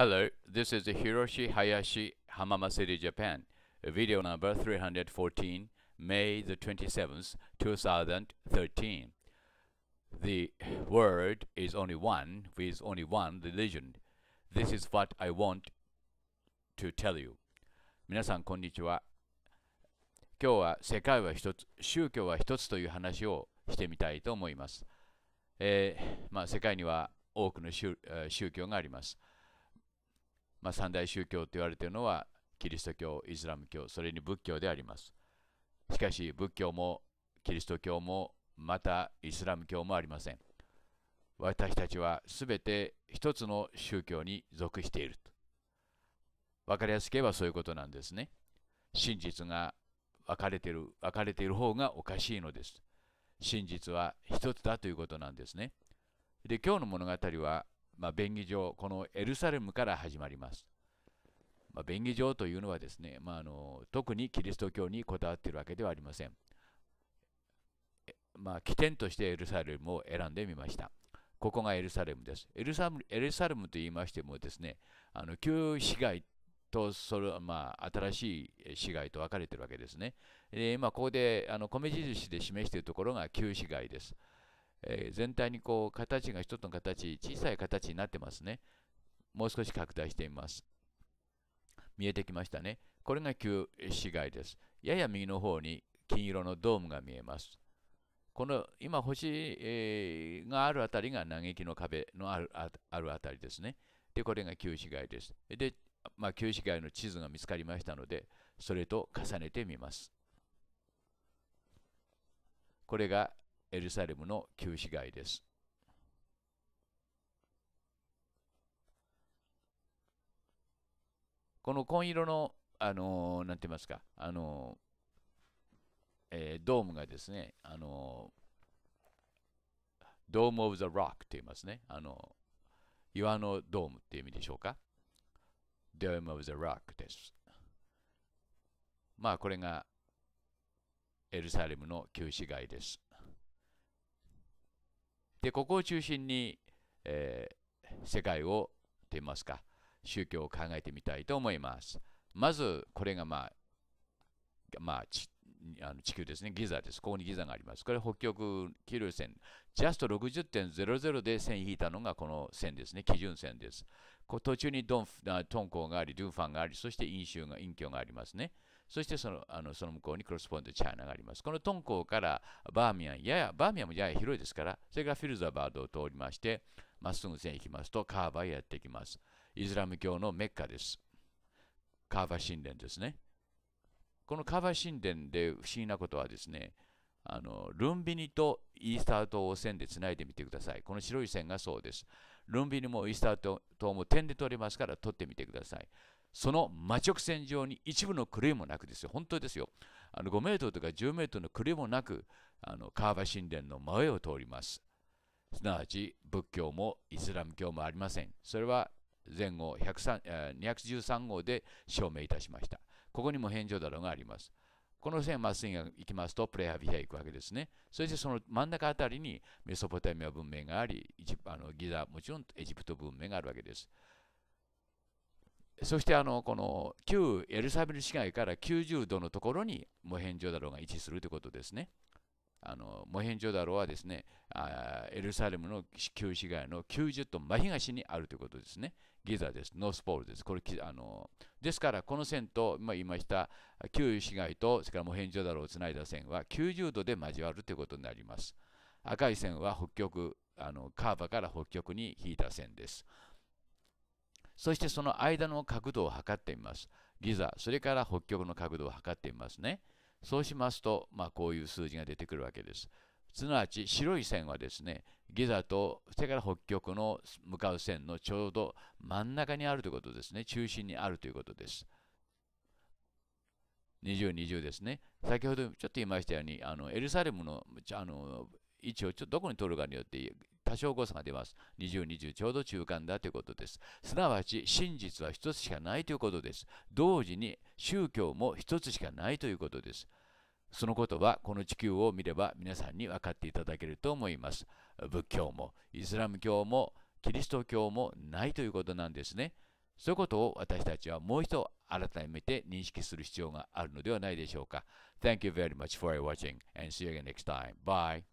Hello, this is Hiroshi Hayashi Hamama City, Japan, video number 314, May the 27th, 2013. The world is only one, with only one religion. This is what I want to tell you. 皆さん、こんにちは。今日は世界は一つ、宗教は一つという話をしてみたいと思います。えー、まあ、世界には多くの宗,、えー、宗教があります。まあ、三大宗教と言われているのはキリスト教、イスラム教、それに仏教であります。しかし仏教もキリスト教もまたイスラム教もありません。私たちは全て一つの宗教に属していると。分かりやすければそういうことなんですね。真実が分かれてる、分かれている方がおかしいのです。真実は一つだということなんですね。で、今日の物語はまあ、便宜上、このエルサレムから始まります。まあ、便宜上というのはですね、まあ、あの特にキリスト教にこだわっているわけではありません。まあ、起点としてエルサレムを選んでみました。ここがエルサレムです。エルサレムと言いましてもですね、あの旧市街とそれ、まあ、新しい市街と分かれているわけですね。で今、ここであの米印で示しているところが旧市街です。えー、全体にこう形が一つの形、小さい形になってますね。もう少し拡大してみます。見えてきましたね。これが旧市街です。やや右の方に金色のドームが見えます。この今星、えー、があるあたりが嘆きの壁のあるあるあたりですね。で、これが旧市街です。で、まあ、旧市街の地図が見つかりましたので、それと重ねてみます。これがエルサレムの旧市街です。この紺色の、あのー、なんて言いますか、あのー、えー、ドームがですね、あのー、ドーム・オブ・ザ・ロックって言いますね。あの岩のドームっていう意味でしょうか。Dome of the です。まあこれがエルサレムの旧市街です。でここを中心に、えー、世界をといいますか宗教を考えてみたいと思います。まずこれがまあまあ、あの地球ですね、ギザです。ここにギザがあります。これ北極気流線、ジャスト60.00で線引いたのがこの線ですね、基準線です。こ途中にドントンコがあり、ドゥンファンがあり、そして陰州が、陰居がありますね。そしてそのあのその向こうにクロスポイントチャイナがあります。この敦煌からバーミヤン、やや、バーミヤンもやや広いですから、それからフィルザバードを通りまして、まっすぐ線行きますとカーバへやってきます。イスラム教のメッカです。カーバ神殿ですね。このカーバ神殿で不思議なことはですね、あのルンビニとイースター島を線でつないでみてください。この白い線がそうです。ルンビニもイースター島も点で取れますから取ってみてください。その真直線上に一部の狂いもなくですよ本当ですよあの5メートルとか10メートルの狂いもなくあの川場神殿の真上を通りますすなわち仏教もイスラム教もありませんそれは前後213号で証明いたしましたここにも返上だろうがありますこの線まっすぐ行きますとプレハビヒア行くわけですね。そしてその真ん中あたりにメソポタミア文明があり、あのギザもちろんエジプト文明があるわけです。そしてあのこの旧エルサベル市街から90度のところにモヘンジョダロが位置するということですね。あのモヘンジョダロはですねあエルサレムの旧市街の90度真東にあるということですね。ギザです。ノースポールです。これあのですからこの線と、今言いました旧市街とそれからモヘンジョダロをつないだ線は90度で交わるということになります。赤い線は北極あのカーバから北極に引いた線です。そしてその間の角度を測ってみます。ギザ、それから北極の角度を測ってみますね。そうしますと、まあ、こういう数字が出てくるわけです。すなわち白い線はですね、ギザとそれから北極の向かう線のちょうど真ん中にあるということですね。中心にあるということです。20、20ですね。先ほどちょっと言いましたように、あのエルサレムのあの位置をちょっとどこに取るかによって多少誤差が出ます。20、20ちょうど中間だということです。すなわち真実は一つしかないということです。同時に宗教も一つしかないということです。そのことはこの地球を見れば皆さんに分かっていただけると思います。仏教もイスラム教もキリスト教もないということなんですね。そういうことを私たちはもう一度改めて認識する必要があるのではないでしょうか。Thank you very much for watching and see you again next time. Bye.